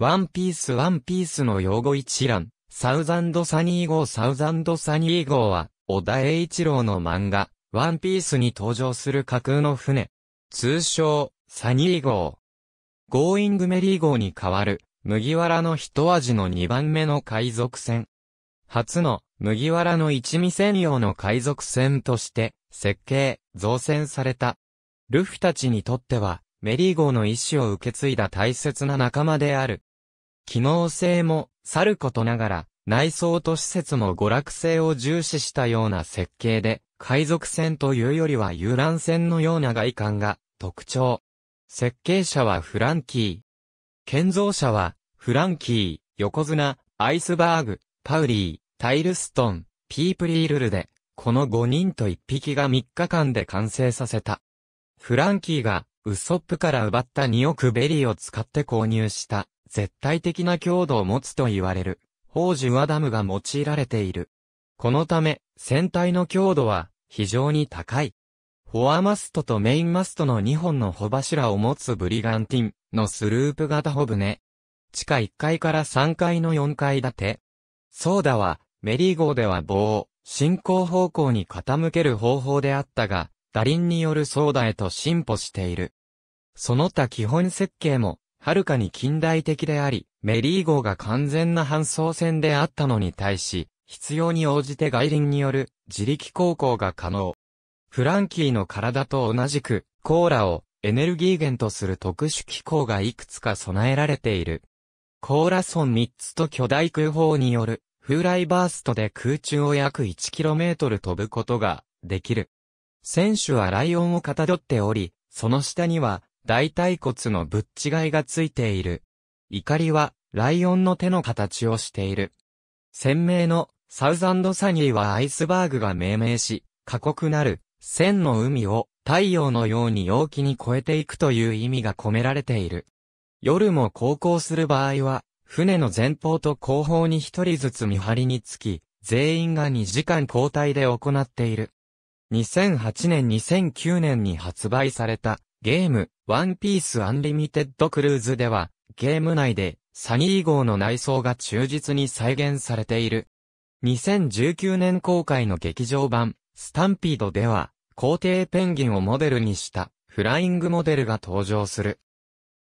ワンピースワンピースの用語一覧、サウザンドサニー号サウザンドサニー号は、小田栄一郎の漫画、ワンピースに登場する架空の船。通称、サニー号。ゴーイングメリー号に代わる、麦わらの一味の二番目の海賊船。初の、麦わらの一味専用の海賊船として、設計、造船された。ルフたちにとっては、メリー号の意志を受け継いだ大切な仲間である。機能性もさることながら、内装と施設も娯楽性を重視したような設計で、海賊船というよりは遊覧船のような外観が特徴。設計者はフランキー。建造者はフランキー、横綱、アイスバーグ、パウリー、タイルストン、ピープリールルで、この5人と1匹が3日間で完成させた。フランキーがウソップから奪った2億ベリーを使って購入した絶対的な強度を持つと言われる、宝珠和ダムが用いられている。このため、船体の強度は非常に高い。フォアマストとメインマストの2本の帆柱を持つブリガンティンのスループ型帆船。地下1階から3階の4階建て。ソーダは、メリー号では棒を進行方向に傾ける方法であったが、打輪によるソーダへと進歩している。その他基本設計もはるかに近代的であり、メリー号が完全な搬送船であったのに対し、必要に応じて外輪による自力航行が可能。フランキーの体と同じく、コーラをエネルギー源とする特殊機構がいくつか備えられている。コーラソン3つと巨大空砲による風雷バーストで空中を約 1km 飛ぶことができる。選手はライオンをかたどっており、その下には大腿骨のぶっちがいがついている。怒りは、ライオンの手の形をしている。鮮明の、サウザンドサニーはアイスバーグが命名し、過酷なる、千の海を、太陽のように陽気に越えていくという意味が込められている。夜も航行する場合は、船の前方と後方に一人ずつ見張りにつき、全員が2時間交代で行っている。2008年2009年に発売されたゲーム、ワンピースアンリミテッドクルーズでは、ゲーム内で、サニー号の内装が忠実に再現されている。2019年公開の劇場版、スタンピードでは、皇帝ペンギンをモデルにした、フライングモデルが登場する。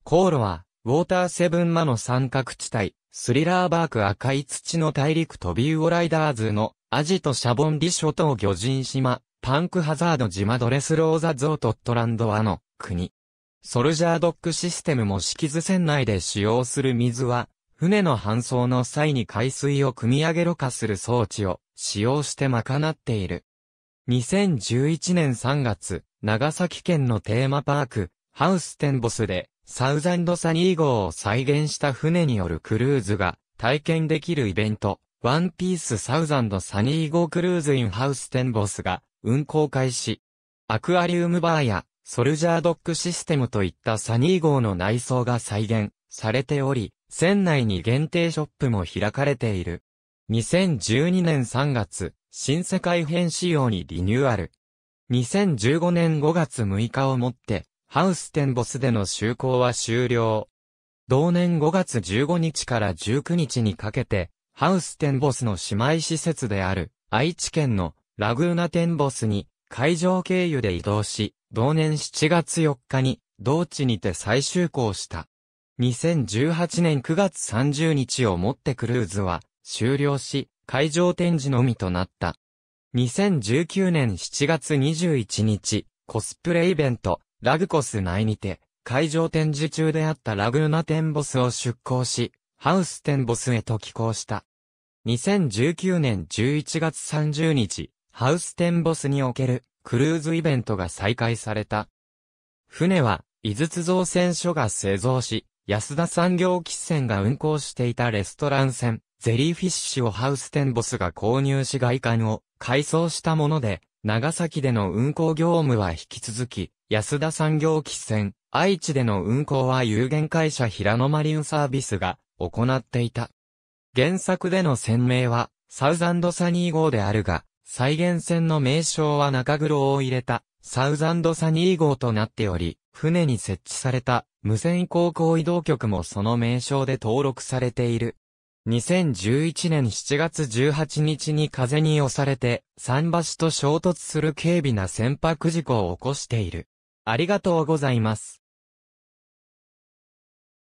航路は、ウォーターセブンマの三角地帯、スリラーバーク赤い土の大陸トビウオライダーズの、アジトシャボンディ諸島魚人島、パンクハザード島ドレスローザゾートットランドアの、国。ソルジャードックシステムも敷図船内で使用する水は、船の搬送の際に海水を汲み上げろ過する装置を使用して賄っている。2011年3月、長崎県のテーマパーク、ハウステンボスで、サウザンドサニー号を再現した船によるクルーズが体験できるイベント、ワンピースサウザンドサニー号クルーズインハウステンボスが運航開始。アクアリウムバーやソルジャードックシステムといったサニー号の内装が再現されており、船内に限定ショップも開かれている。2012年3月、新世界編仕様にリニューアル。2015年5月6日をもって、ハウステンボスでの就航は終了。同年5月15日から19日にかけて、ハウステンボスの姉妹施設である、愛知県のラグーナテンボスに、海上経由で移動し、同年7月4日に、同地にて再就航した。2018年9月30日をもってクルーズは終了し、会場展示のみとなった。2019年7月21日、コスプレイベント、ラグコス内にて、会場展示中であったラグーナテンボスを出港し、ハウステンボスへと寄港した。2019年11月30日、ハウステンボスにおけるクルーズイベントが再開された。船は、伊豆津造船所が製造し、安田産業喫船が運航していたレストラン船、ゼリーフィッシュをハウステンボスが購入し外観を改装したもので、長崎での運航業務は引き続き、安田産業喫船、愛知での運航は有限会社平野マリンサービスが行っていた。原作での船名は、サウザンドサニー号であるが、再現船の名称は中黒を入れた、サウザンドサニー号となっており、船に設置された無線航行移動局もその名称で登録されている。2011年7月18日に風に押されて、桟橋と衝突する軽微な船舶事故を起こしている。ありがとうございます。